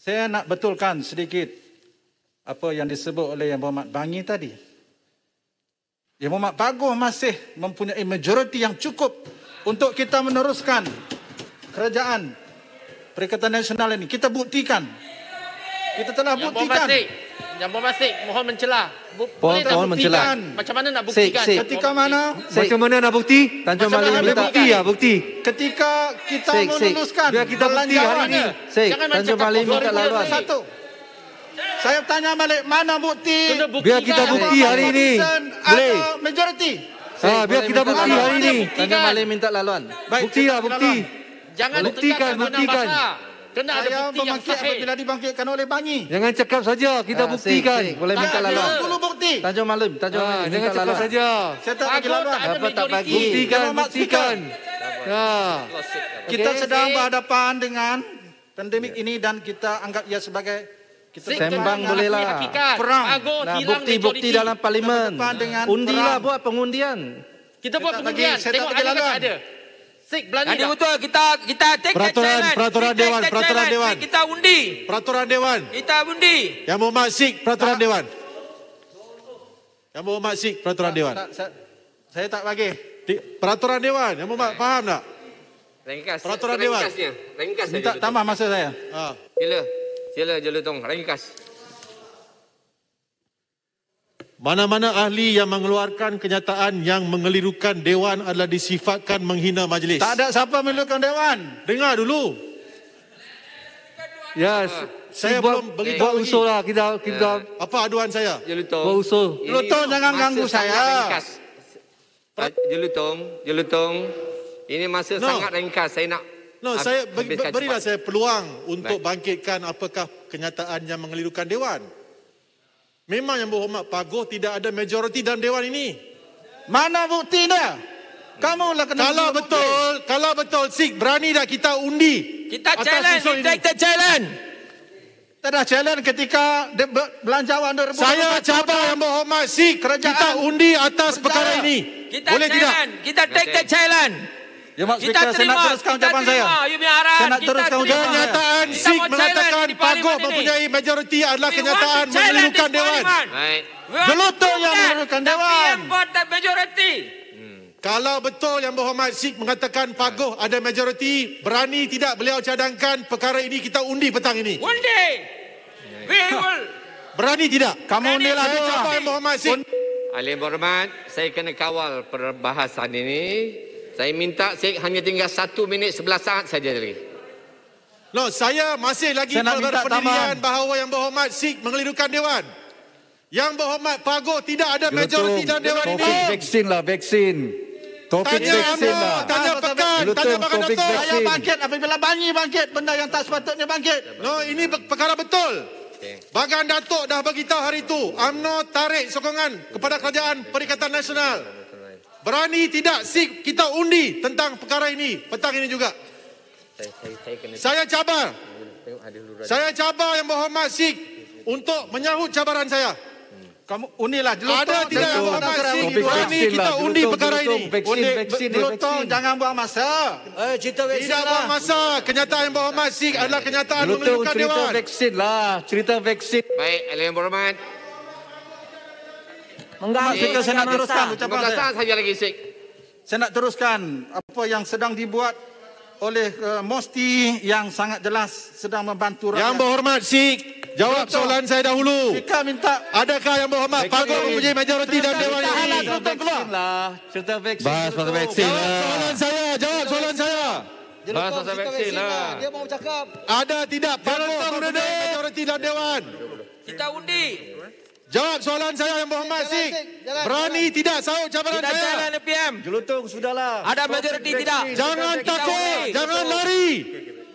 Saya nak betulkan sedikit apa yang disebut oleh Yang Muhammad Bangi tadi. Yang Muhammad Paguh masih mempunyai majoriti yang cukup untuk kita meneruskan kerajaan Perikatan Nasional ini. Kita buktikan. Kita telah buktikan. Yang bermasik mohon mencelah. Bu- Boleh tak mencelah. Macam mana nak buktikan? Sik, sik. Ketika mana? Sik. Macam mana nak bukti? Tanjung Malaya minta bukti ya, ah, bukti. Ketika kita sik, sik. meluluskan. Biar kita bukti hari ini. Sik. Tanjung Malaya minta laluan. Satu. Saya tanya balik mana bukti? Biar kita bukti hari ini. Boleh. Majoriti. Ah, biar lah, kita bukti hari ini. Tanjung Malaya minta laluan. Buktilah bukti. Jangan buktikan, buktikan. Bahasa. Kena ada ayam bukti yang sahih. apabila dibangkitkan oleh bangi. Jangan cakap saja, kita ah, buktikan. Say, say. Boleh minta lalu. Tak perlu bukti. Tanjung Malim, Tanjung ah, Malim. Jangan cakap saja. Saya tak bagi lalu. Apa tak bagi? Buktikan, buktikan. Ya. Kita sedang berhadapan dengan pandemik ini dan kita anggap ia sebagai kita sembang bolehlah perang bukti-bukti dalam parlimen undilah buat pengundian kita buat pengundian tengok ada tak ada Sik, berani Jadi betul kita kita take peraturan, challenge. Peraturan take dewan, peraturan dewan. Sik, kita undi. Peraturan dewan. Kita undi. Yang mau masik peraturan tak. Ah. dewan. Yang mau masik peraturan tak, dewan. Tak, saya, saya tak bagi. Di, peraturan dewan, yang mau faham tak? Ringkas. Peraturan dewan. Ringkasnya. Ringkas Minta tambah masa saya. Ha. Sila. Sila Jelutong, ringkas. Mana-mana ahli yang mengeluarkan kenyataan yang mengelirukan dewan adalah disifatkan menghina majlis. Tak ada siapa mengelirukan dewan. Dengar dulu. Yes. Ya, ah, saya si belum beri buat usul lah kita kita ya. apa aduan saya? Jelutong. Ya, buat usul. Jelutong jangan ganggu saya. Ringkas. Jelutong, jelutong. Ini masa no. sangat ringkas. Saya nak No, saya berilah cepat. saya peluang untuk Baik. bangkitkan apakah kenyataan yang mengelirukan dewan. Memang yang berhormat paguh tidak ada majoriti dalam dewan ini. Mana bukti dia? Kamu lah kena Kalau betul, bukti. kalau betul Sik berani dah kita undi. Kita challenge, kita take challenge. Kita dah challenge ketika belanjawan 2000. Saya cabar yang berhormat Sik kerajaan. Kita undi atas perkara ini. Kita Boleh challenge, tidak? kita take the challenge. Ya Mak Speaker, saya nak teruskan ucapan saya. Saya nak teruskan kita ucapan saya. Kenyataan SIG mengatakan Pagoh mempunyai majoriti adalah kenyataan menelurkan Dewan. Gelutuk yang menelurkan Dewan. Hmm. Kalau betul yang berhormat SIG mengatakan Pagoh ada majoriti, berani tidak beliau cadangkan perkara ini kita undi petang ini. Undi! We will... Berani tidak? Kamu undi lah. Eh, saya Muhammad saya kena kawal perbahasan ini. Saya minta saya hanya tinggal satu minit sebelas saat saja lagi. No, saya masih lagi saya pada pendirian bahawa yang berhormat Sik mengelirukan Dewan. Yang berhormat Pago tidak ada majoriti dalam Dewan Topik ini. Vaksin lah, vaksin. Topik tanya vaksin UMNO, lah. Tanya Pekan, tanya Pakar Dato. Saya bangkit apabila bangi bangkit benda yang tak sepatutnya bangkit. No, ini perkara betul. Bagan Datuk dah beritahu hari itu UMNO tarik sokongan kepada kerajaan Perikatan Nasional. Berani tidak sih kita undi tentang perkara ini petang ini juga. Saya cabar. Saya cabar yang berhormat sih untuk menyahut cabaran saya. Kamu unilah. jelutong. Ada tidak yang berhormat sih berani lah, kita undi perkara ini. Undi jelutong jangan buang masa. Eh, tidak lah. buang masa. Kenyataan yang berhormat sih adalah kenyataan yang memerlukan dewan. Cerita vaksin lah. Cerita vaksin. Baik, yang berhormat. Mengganggu. Maksudnya saya nak teruskan ucapan saya. Saya saja lagi isik. Saya nak teruskan apa yang sedang dibuat oleh uh, Mosti yang sangat jelas sedang membantu rakyat. Yang berhormat Sik, jawab Betul. soalan saya dahulu. Jika minta adakah yang berhormat Pak mempunyai majoriti dan dewan yang ini? Cerita vaksin lah. Cerita vaksin. Bahas pasal lah. vaksin lah. Jawab soalan saya, jawab soalan saya. Bahas pasal vaksin lah. lah. Dia mau cakap. Ada tidak Pak Gong mempunyai majoriti dan dewan? Kita undi. Jawab soalan saya yang berhormat masih Berani jalan. tidak sahut cabaran saya. Tidak jalan PM. Jelutung sudahlah. Ada majoriti tidak. Jangan takut. Jangan lari.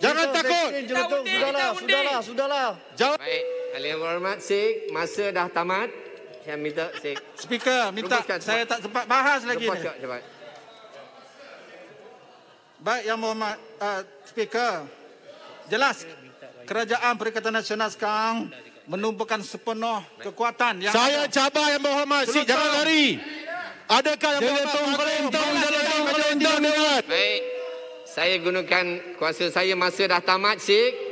Jangan takut. Jelutung sudahlah. Sudahlah. Sudahlah. Jawab. Baik. Kali yang berhormat Sik. Masa dah tamat. Saya minta Sik. Speaker minta. Saya tak sempat bahas lagi. Lepas cepat. Baik yang berhormat uh, Speaker. Jelas. Kerajaan Perikatan Nasional sekarang menumpukan sepenuh kekuatan yang Saya ada. cabar yang berhormat, si jangan lari. Adakah yang berhormat? Baik. Saya gunakan kuasa saya masa dah tamat, Sik.